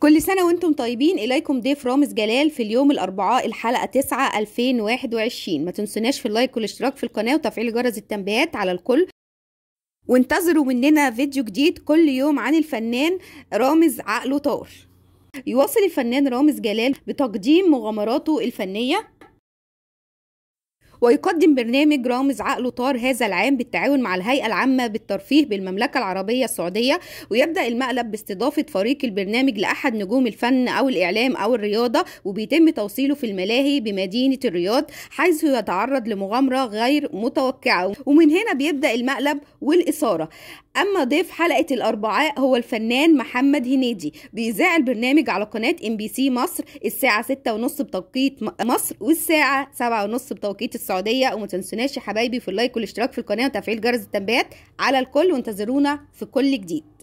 كل سنة وانتم طيبين إليكم ضيف رامز جلال في اليوم الأربعاء الحلقة 9 2021 ما تنسوناش في اللايك والاشتراك في القناة وتفعيل جرس التنبيهات على الكل وانتظروا مننا فيديو جديد كل يوم عن الفنان رامز عقله طار يواصل الفنان رامز جلال بتقديم مغامراته الفنية ويقدم برنامج رامز عقله طار هذا العام بالتعاون مع الهيئة العامة بالترفيه بالمملكة العربية السعودية ويبدأ المقلب باستضافة فريق البرنامج لأحد نجوم الفن أو الإعلام أو الرياضة وبيتم توصيله في الملاهي بمدينة الرياض حيث يتعرض لمغامرة غير متوقعة ومن هنا بيبدأ المقلب والإثارة أما ضيف حلقة الأربعاء هو الفنان محمد هنيدي بيذاع البرنامج على قناة ام بي سي مصر الساعة 6:30 بتوقيت مصر والساعة 7:30 بتوقيت السعودية السعوديه وما تنسوناش يا حبايبي في اللايك والاشتراك في القناه وتفعيل جرس التنبيهات على الكل وانتظرونا في كل جديد